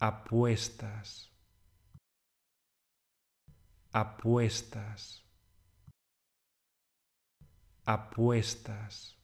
apuestas, apuestas, apuestas.